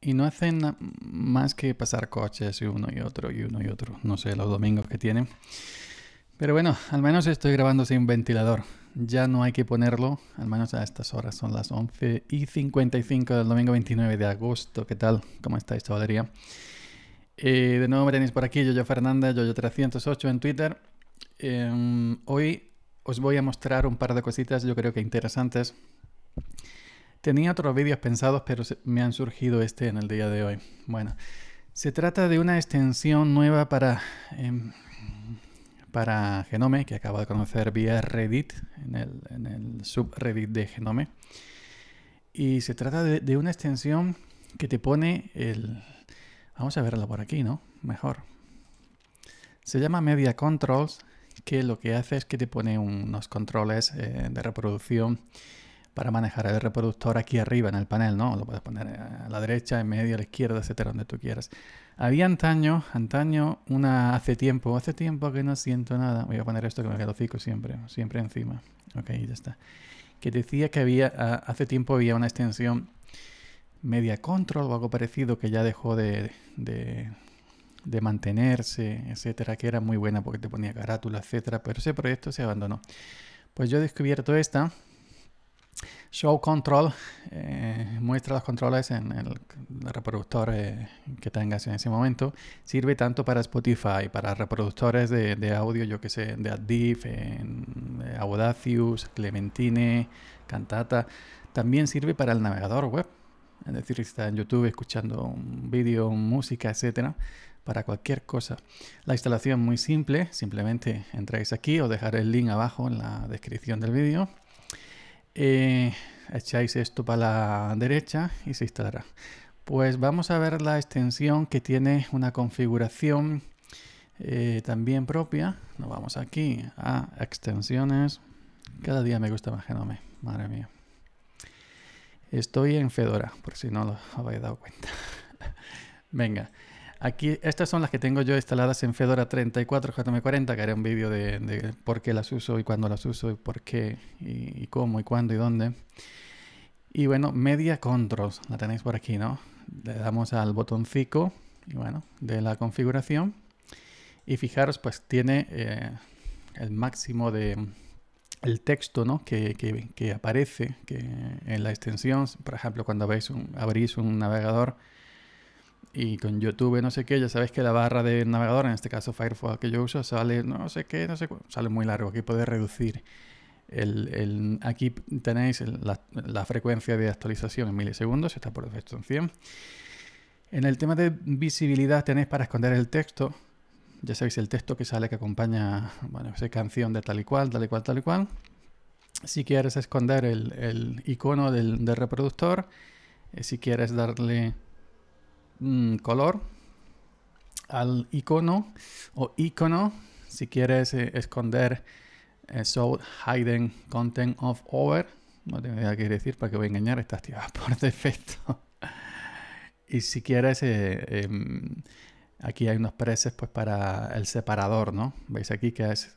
Y no hacen más que pasar coches y uno y otro y uno y otro. No sé, los domingos que tienen. Pero bueno, al menos estoy grabando sin ventilador. Ya no hay que ponerlo, al menos a estas horas. Son las 11 y 55 del domingo 29 de agosto. ¿Qué tal? ¿Cómo estáis, chavalería? Eh, de nuevo me tenéis por aquí, Yoyo Fernández, Yoyo308 en Twitter. Em, hoy os voy a mostrar un par de cositas, yo creo que interesantes Tenía otros vídeos pensados, pero me han surgido este en el día de hoy. Bueno, se trata de una extensión nueva para, em, para Genome, que acabo de conocer vía Reddit, en el, en el subreddit de Genome. Y se trata de, una extensión que te pone el... Vamos a verla por aquí, ¿no? Mejor. Se llama Media Controls, que lo que hace es que te pone unos controles eh, de reproducción para manejar el reproductor aquí arriba en el panel, ¿no? Lo puedes poner eh, a la derecha, en medio, a la izquierda, etcétera, donde tú quieras. Había antaño, antaño, una hace tiempo, hace tiempo que no siento nada. Voy a poner esto que me quedo fico siempre, siempre encima. Ok, ya está. Que decía que había, hace tiempo había una extensión media control o algo parecido que ya dejó de, de de mantenerse, etcétera, que era muy buena porque te ponía carátula, etcétera, pero ese proyecto se abandonó. Pues yo he descubierto esta, Show Control eh, muestra los controles en el reproductor eh, que tengas en ese momento. Sirve tanto para Spotify, para reproductores de, audio, yo que sé, de adif en Audacious, Clementine, Cantata. También sirve para el navegador web. Es decir, si está en YouTube escuchando un vídeo, música, etcétera, para cualquier cosa. La instalación es muy simple, simplemente entráis aquí, o dejaré el link abajo en la descripción del vídeo eh, echáis esto para la derecha y se instalará. Pues vamos a ver la extensión que tiene una configuración eh, también propia. Nos vamos aquí a extensiones. Cada día me gusta más Genome, madre mía. Estoy en Fedora, por si no lo habéis dado cuenta. Venga, Aquí, estas son las que tengo yo instaladas en Fedora 34, JM40, que haré un vídeo de, por qué las uso y cuándo las uso y por qué y, cómo y cuándo y dónde. Y bueno, Media Controls, la tenéis por aquí, ¿no? Le damos al botoncito y bueno, de la configuración. Y fijaros, pues tiene eh, el máximo de el texto ¿no? que, aparece que en la extensión. Por ejemplo, cuando veis un, abrís un navegador, y con YouTube no sé qué, ya sabéis que la barra de navegador, en este caso Firefox que yo uso, sale no sé qué, no sé sale muy largo, aquí podéis reducir. El, aquí tenéis la, frecuencia de actualización en milisegundos, está por defecto en 100. En el tema de visibilidad tenéis para esconder el texto, ya sabéis el texto que sale que acompaña, bueno, esa canción de tal y cual, tal y cual, tal y cual. Si quieres esconder el, icono del, reproductor, eh, si quieres darle Mm, color al icono o icono si quieres eh, esconder show eh, so hidden content of over no tengo idea qué decir para que voy a engañar está activada por defecto y si quieres eh, em, aquí hay unos preses pues para el separador no veis aquí que es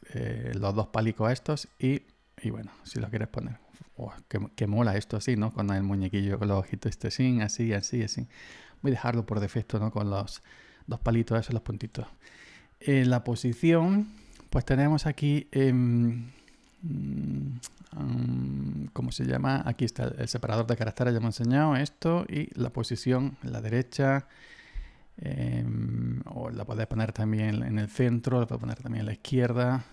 los dos palicos estos y, bueno si lo quieres poner que, mola esto así no con el muñequillo con los ojitos este así así así así voy dejarlo por defecto, Con los dos palitos, esos los puntitos. En eh, la posición, pues tenemos aquí, eh, ¿cómo se llama? Aquí está el separador de caracteres, ya me he enseñado esto, y la posición, en la derecha, em, o la podéis poner también en el centro, la podéis poner también en la izquierda.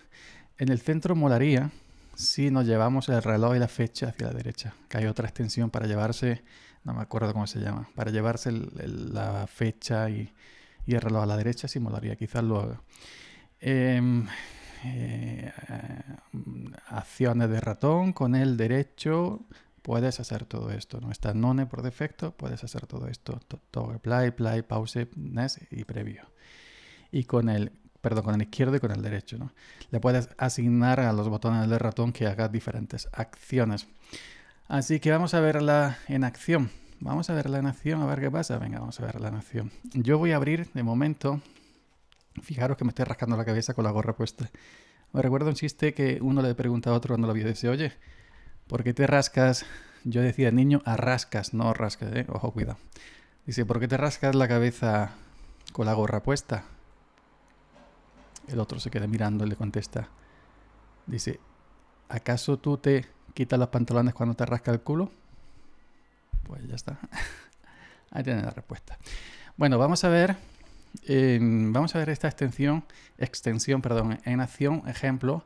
En el centro molaría si nos llevamos el reloj y la fecha hacia la derecha, que hay otra extensión para llevarse, no me acuerdo cómo se llama, para llevarse la fecha y, el reloj a la derecha, simularía quizás luego em, eh, acciones de ratón con el derecho, puedes hacer todo esto. No está none por defecto, puedes hacer todo esto. Toggle, play, play, pause, next y previo. Y con el perdón, con el izquierdo y con el derecho. ¿no? Le puedes asignar a los botones del ratón que haga diferentes acciones. Así que vamos a verla en acción. Vamos a verla en acción, a ver qué pasa. Venga, vamos a verla en acción. Yo voy a abrir de momento. Fijaros que me estoy rascando la cabeza con la gorra puesta. Me recuerdo un chiste que uno le pregunta a otro cuando lo vio. Dice, oye, ¿por qué te rascas? Yo decía, niño, rascas, no rascas, ¿eh? Ojo, cuidado. Dice, ¿por qué te rascas la cabeza con la gorra puesta? El otro se queda mirando y le contesta. Dice, ¿acaso tú te quitas los pantalones cuando te rasca el culo? Pues ya está. Ahí tiene la respuesta. Bueno, vamos a ver. Em, vamos a ver esta extensión, extensión, perdón, en acción, ejemplo.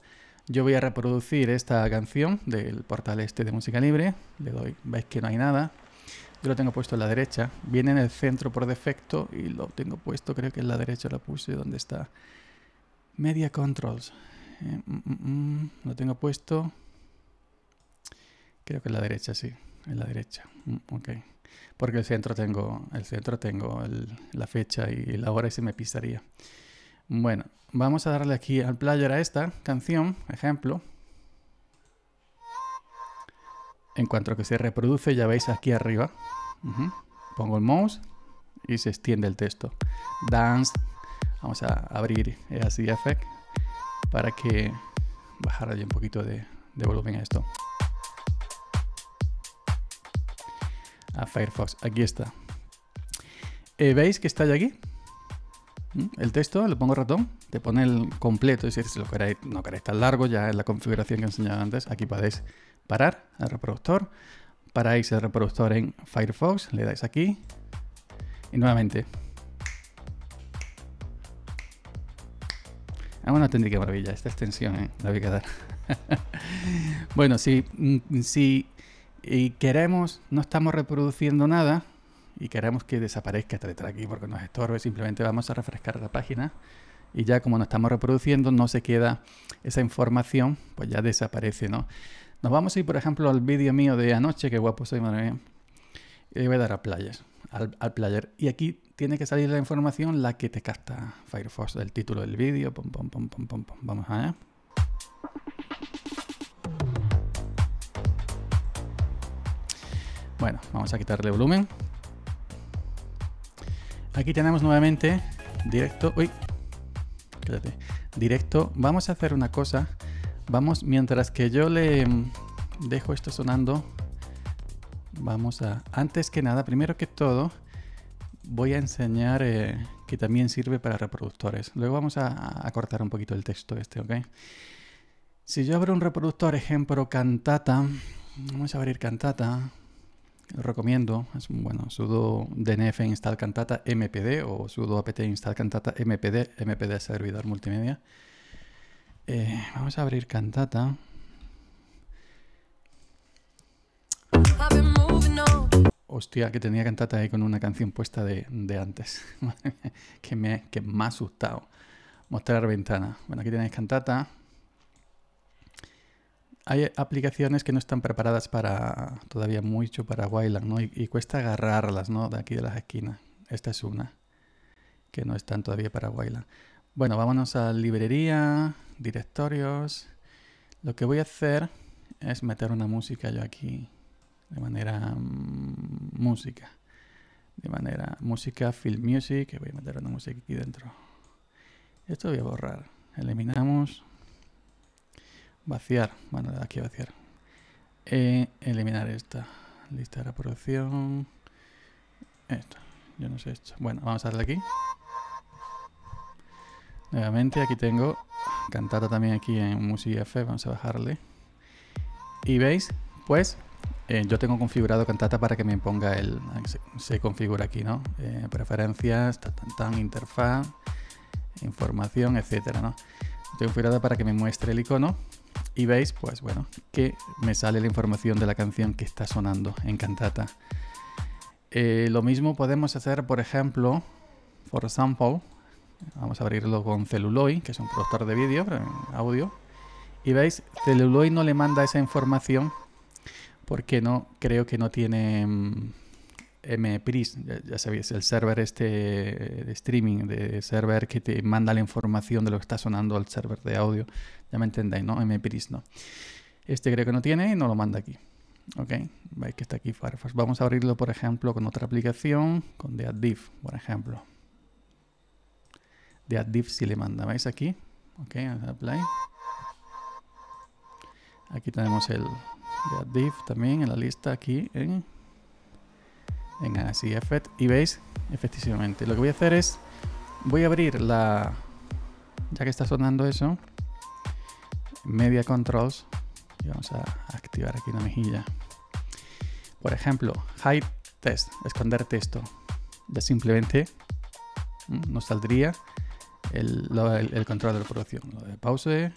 Yo voy a reproducir esta canción del portal este de música libre. Le doy, veis que no hay nada. Yo lo tengo puesto en la derecha. Viene en el centro por defecto y lo tengo puesto, creo que en la derecha lo puse donde está Media Controls. Eh, mm, mm, mm, lo tengo puesto. Creo que en la derecha, sí. En la derecha. Porque el centro tengo, el centro tengo la fecha y la hora y se me pisaría. Bueno, vamos a darle aquí al player a esta canción, ejemplo. En cuanto que se reproduce, ya veis aquí arriba. Pongo el mouse y se extiende el texto. Dance Vamos a abrir eh, así Effect para que bajara un poquito de, volumen a esto. A Firefox, aquí está. Eh, ¿Veis que está ya aquí? ¿Mm? El texto, lo pongo ratón, te pone el completo, es decir, si lo queréis, no queréis tan largo, ya es la configuración que he enseñado antes, aquí podéis parar el reproductor, paráis el reproductor en Firefox, le dais aquí y nuevamente a ah, tener que maravilla. Esta extensión, ¿eh? La voy quedar. bueno, si, mm, eh, queremos, no estamos reproduciendo nada y queremos que desaparezca esta letra aquí porque nos estorbe, simplemente vamos a refrescar la página y ya como no estamos reproduciendo, no se queda esa información, pues ya desaparece, ¿no? Nos vamos a ir, por ejemplo, al vídeo mío de anoche, que guapo soy, madre mía. Y eh, voy a dar a playas al, player. Y aquí tiene que salir la información la que te capta Firefox, del título del vídeo, pom, Vamos allá. Bueno, vamos a quitarle volumen. Aquí tenemos nuevamente directo. Uy, Directo. Vamos a hacer una cosa. Vamos, mientras que yo le mm, dejo esto sonando, vamos a, antes que nada, primero que todo, voy a enseñar eh, que también sirve para reproductores. Luego vamos a, cortar un poquito el texto este, ¿ok? Si yo abro un reproductor, ejemplo, cantata, vamos a abrir cantata, lo recomiendo, es bueno, sudo dnf install cantata mpd o sudo apt install cantata mpd, mpd servidor multimedia. Eh, vamos a abrir cantata. Hostia, que tenía cantata ahí con una canción puesta de, antes. que, me, que me ha asustado. Mostrar ventana. Bueno, aquí tenéis cantata. Hay aplicaciones que no están preparadas para todavía mucho para Wayland, ¿no? Y, cuesta agarrarlas, ¿no? De aquí de las esquinas. Esta es una que no están todavía para Wayland. Bueno, vámonos a librería, directorios. Lo que voy a hacer es meter una música yo aquí de manera mm, música. De manera música, film music, que voy a meter una música aquí dentro. Esto voy a borrar. Eliminamos. Vaciar. Bueno, aquí vaciar. E eliminar esta. Lista de reproducción. Esto. Yo no sé esto. Bueno, vamos a darle aquí. Nuevamente aquí tengo cantata también aquí en música F. Vamos a bajarle. Y veis, pues eh, yo tengo configurado Cantata para que me ponga el... Se, configura aquí, ¿no? Eh, preferencias, tan, interfaz, información, etcétera, ¿no? Estoy configurado para que me muestre el icono y veis, pues bueno, que me sale la información de la canción que está sonando en Cantata. Eh, lo mismo podemos hacer, por ejemplo, for example, vamos a abrirlo con Celuloy, que es un productor de vídeo, audio, y veis, Celluloid no le manda esa información porque no creo que no tiene MPRIS, mm, ya, sabéis, el server este de streaming, de server que te manda la información de lo que está sonando al server de audio, ya me entendéis, ¿no? MPRIS no. Este creo que no tiene y no lo manda aquí. Ok, veis que está aquí Firefox. Vamos a abrirlo, por ejemplo, con otra aplicación, con TheAddiv, por ejemplo. TheAddiv sí le manda, ¿veis aquí? Ok, apply. Aquí tenemos el, Voy div también en la lista aquí en, así effect y veis efectivamente lo que voy a hacer es voy a abrir la ya que está sonando eso media controls y vamos a activar aquí la mejilla por ejemplo hide test esconder texto ya simplemente mm, nos saldría el, control de reproducción lo de pause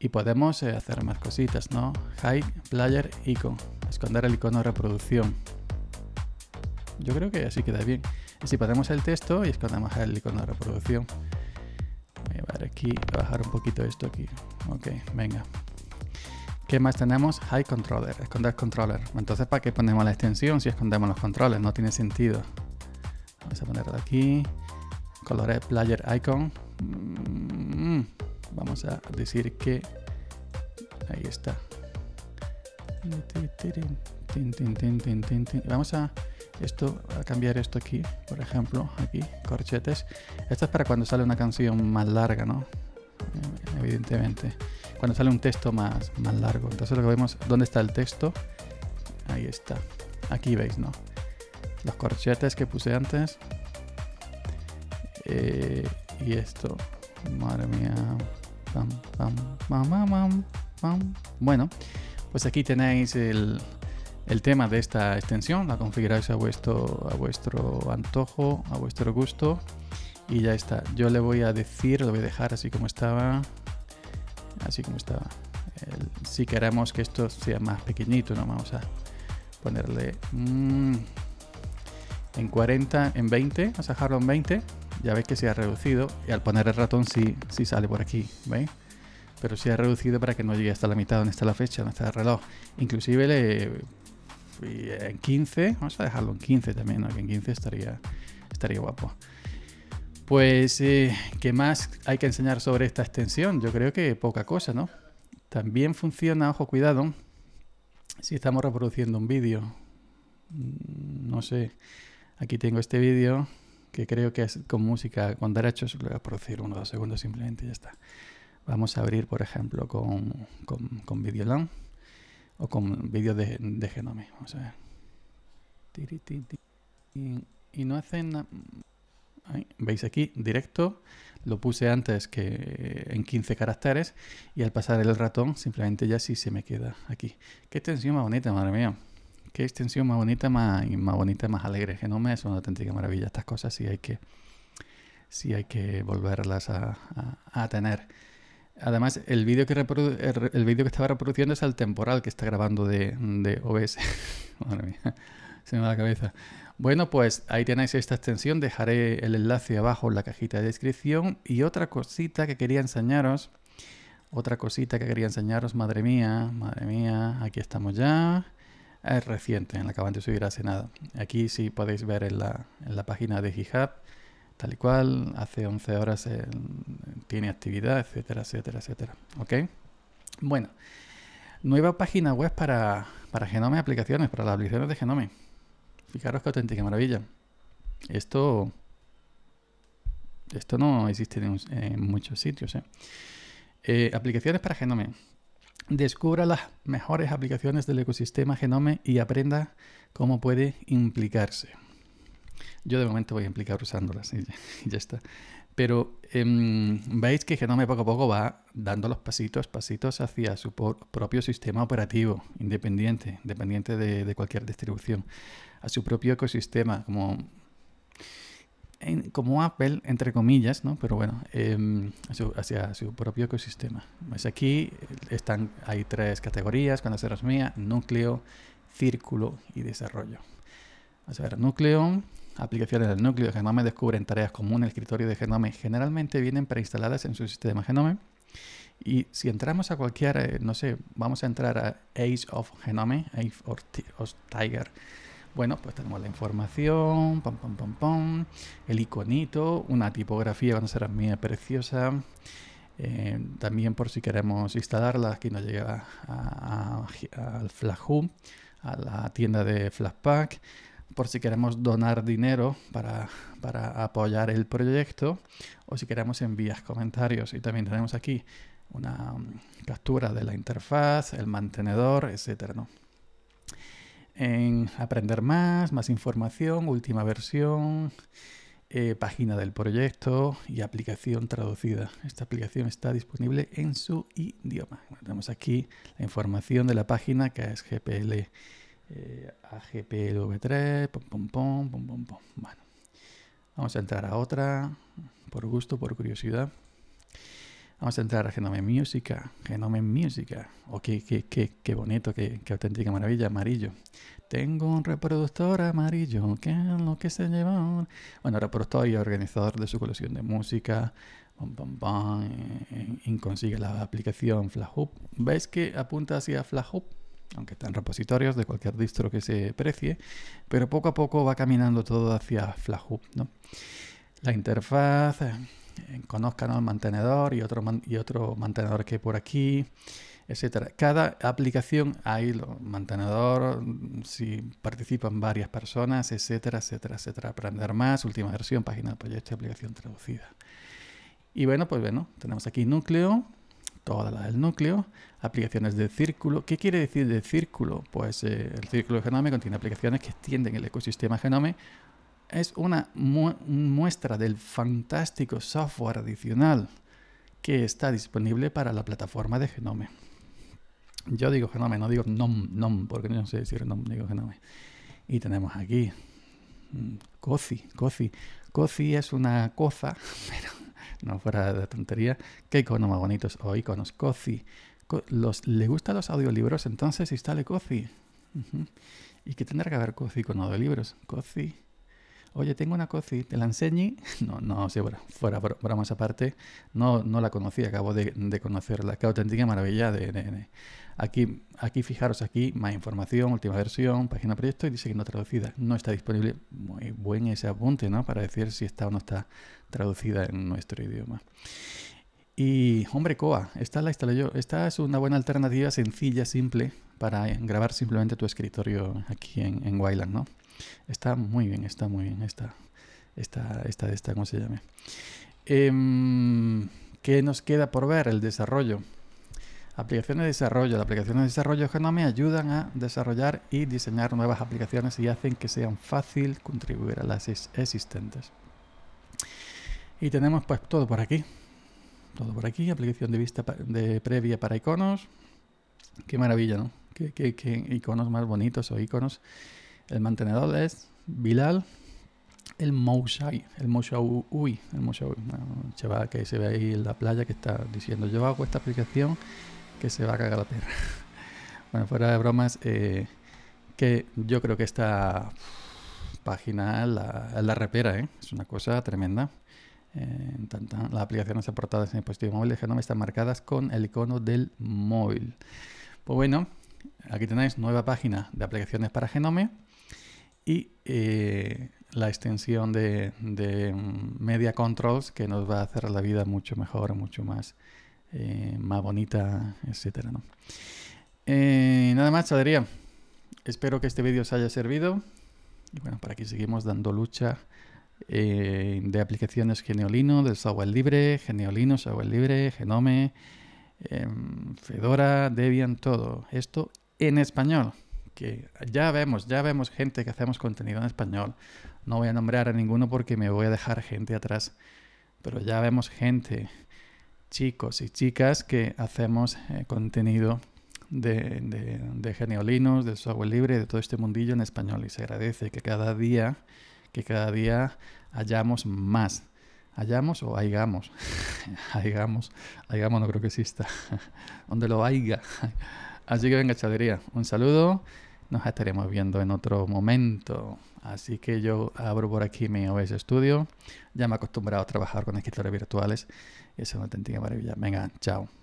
y podemos eh, hacer más cositas, ¿no? Hide, player, icon. Esconder el icono de reproducción. Yo creo que así queda bien. si ponemos el texto y escondemos el icono de reproducción. Voy a ver aquí, bajar un poquito esto aquí. Ok, venga. ¿Qué más tenemos? Hide controller, esconder controller. Entonces, ¿para qué ponemos la extensión si escondemos los controles? No tiene sentido. Vamos a ponerlo aquí. Colores eh, player icon. Mm, vamos a decir que ahí está vamos a esto a cambiar esto aquí por ejemplo aquí corchetes esto es para cuando sale una canción más larga no evidentemente cuando sale un texto más más largo entonces lo que vemos dónde está el texto ahí está aquí veis no los corchetes que puse antes eh, y esto madre mía bueno, pues aquí tenéis el, tema de esta extensión, la configuráis a vuestro, a vuestro antojo, a vuestro gusto y ya está. Yo le voy a decir, lo voy a dejar así como estaba, así como estaba. si queremos que esto sea más pequeñito, no vamos a ponerle mm, en 40, en 20, vamos a dejarlo en 20 ya ves que se ha reducido y al poner el ratón sí, sí sale por aquí, ¿veis? Pero se ha reducido para que no llegue hasta la mitad donde está la fecha, donde está el reloj. Inclusive le, en 15, vamos a dejarlo en 15 también, en 15 estaría, estaría guapo. Pues, eh, ¿qué más hay que enseñar sobre esta extensión? Yo creo que poca cosa, ¿no? También funciona, ojo, cuidado, si estamos reproduciendo un vídeo. Mm, no sé, aquí tengo este vídeo que creo que es con música, con derechos, lo voy a producir uno o dos segundos simplemente y ya está. Vamos a abrir, por ejemplo, con, con, con o con vídeo de, de, Genome. Vamos a ver. Y, no hacen nada. Veis aquí, directo, lo puse antes que en 15 caracteres y al pasar el ratón simplemente ya sí se me queda aquí. Qué tensión más bonita, madre mía qué extensión más bonita más, y más bonita, más alegre. no me es una auténtica maravilla. Estas cosas sí hay que, sí hay que volverlas a, tener. Además, el vídeo que, el vídeo que estaba reproduciendo es el temporal que está grabando de, de OBS. Madre mía, se me va la cabeza. Bueno, pues ahí tenéis esta extensión. Dejaré el enlace abajo en la cajita de descripción. Y otra cosita que quería enseñaros. Otra cosita que quería enseñaros, madre mía, madre mía, aquí estamos ya es reciente, en la acaban de subir hace nada. Aquí sí podéis ver en la, en la página de GitHub, tal y cual, hace 11 horas eh, tiene actividad, etcétera, etcétera, etcétera. ¿Ok? Bueno, nueva página web para, para Genome aplicaciones, para las aplicaciones de Genome. Fijaros qué auténtica maravilla. Esto, esto no existe en, muchos sitios. ¿eh? Eh, aplicaciones para Genome. Descubra las mejores aplicaciones del ecosistema Genome y aprenda cómo puede implicarse. Yo de momento voy a implicar usándolas y ya, está. Pero em, veis que Genome poco a poco va dando los pasitos, pasitos hacia su propio sistema operativo, independiente, independiente de, de cualquier distribución, a su propio ecosistema, como como Apple, entre comillas, ¿no? pero bueno, em, hacia su propio ecosistema. Pues aquí eh, están, hay tres categorías cuando se mía, núcleo, círculo y desarrollo. Vamos a ver, núcleo, aplicaciones del núcleo. Genome descubren tareas comunes el escritorio de Genome. Generalmente vienen preinstaladas en su sistema Genome. Y si entramos a cualquier, eh, no sé, vamos a entrar a Age of Genome, Age of Tiger bueno, pues tenemos la información, el iconito, una tipografía van ser mía preciosa. Eh, también por si queremos instalarla, aquí nos llega al Flahu, a la tienda de Flashpack. Por si queremos donar dinero para, apoyar el proyecto o si queremos enviar comentarios. Y también tenemos aquí una mm, captura de la interfaz, el mantenedor, etcétera, en aprender más, más información, última versión, eh, página del proyecto y aplicación traducida. Esta aplicación está disponible en su idioma. tenemos aquí la información de la página que es GPL eh, v 3 Bueno, vamos a entrar a otra, por gusto, por curiosidad. Vamos a entrar a Genome Música. Genome Música. Oh, qué, bonito, qué, auténtica maravilla. Amarillo. Tengo un reproductor amarillo. ¿Qué es lo que se lleva? Bueno, reproductor y organizador de su colección de música. Inconsigue la aplicación FlashHub. ¿Veis que apunta hacia FlashHub? aunque está en repositorios de cualquier distro que se precie, pero poco a poco va caminando todo hacia FlashHub. La interfaz, conozcan al mantenedor y otro, y otro mantenedor que hay por aquí, etcétera. Cada aplicación hay mantenedor, si participan varias personas, etcétera, etcétera, etcétera. Aprender más, última versión, página de proyecto, aplicación traducida. Y bueno, pues bueno, tenemos aquí núcleo, toda la del núcleo, aplicaciones de círculo. ¿Qué quiere decir de círculo? Pues eh, el círculo de genome contiene aplicaciones que extienden el ecosistema genome es una muestra del fantástico software adicional que está disponible para la plataforma de Genome. Yo digo Genome, no digo NOM, NOM, porque no sé decir NOM, digo Genome. Y tenemos aquí Cozy, Cozy. Cozy es una cosa, pero no fuera de tontería. Qué iconos más bonitos o iconos. COCI. ¿Le gustan los audiolibros? Entonces instale Cozy. ¿Y qué tendrá que ver Cozy con audiolibros? Cozy oye, tengo una cosa te la enseñé. No, no, sí, fuera bromas aparte, no, no la conocí, acabo de, conocerla. Qué auténtica maravilla de, Aquí, aquí, fijaros aquí, más información, última versión, página proyecto y dice que no traducida, no está disponible. Muy buen ese apunte, ¿no? Para decir si está o no está traducida en nuestro idioma. Y, hombre, Coa, esta la instalé yo. Esta es una buena alternativa sencilla, simple, para grabar simplemente tu escritorio aquí en, en Wayland, ¿no? Está muy bien, está muy bien esta, esta, esta, esta ¿cómo se llama? Em, ¿Qué nos queda por ver? El desarrollo. Aplicaciones de desarrollo. Las aplicaciones de desarrollo Genome ayudan a desarrollar y diseñar nuevas aplicaciones y hacen que sean fácil contribuir a las existentes. Y tenemos pues todo por aquí. Todo por aquí. Aplicación de vista de previa para iconos. Qué maravilla, ¿no? qué iconos más bonitos o iconos el mantenedor es Bilal el Moushai, el uy, el Moushaui, un chaval que se ve ahí en la playa que está diciendo yo hago esta aplicación que se va a cagar la tierra. bueno, fuera de bromas, eh, que yo creo que esta página es la, repera, ¿eh? es una cosa tremenda. Eh, las aplicaciones aportadas en dispositivos móviles Genome están marcadas con el icono del móvil. Pues bueno, aquí tenéis nueva página de aplicaciones para Genome y eh, la extensión de, mm, media controls que nos va a hacer la vida mucho mejor, mucho más, eh, más bonita, etcétera eh, nada más, Chadería. Espero que este vídeo os haya servido. Y bueno, para que seguimos dando lucha de aplicaciones Geneolino, del software libre, Geneolino, software libre, Genome, em, Fedora, Debian, todo. Esto en español que ya vemos, ya vemos gente que hacemos contenido en español. No voy a nombrar a ninguno porque me voy a dejar gente atrás, pero ya vemos gente, chicos y chicas que hacemos eh, contenido de, de, de, geniolinos, de software libre, de todo este mundillo en español y se agradece que cada día, que cada día hallamos más. Hallamos o haigamos. haigamos. Haigamos no creo que exista. Donde lo haiga. Así que venga, chadería, Un saludo. Nos estaremos viendo en otro momento. Así que yo abro por aquí mi OBS Studio. Ya me he acostumbrado a trabajar con escritores virtuales. Es una auténtica maravilla. Venga, chao.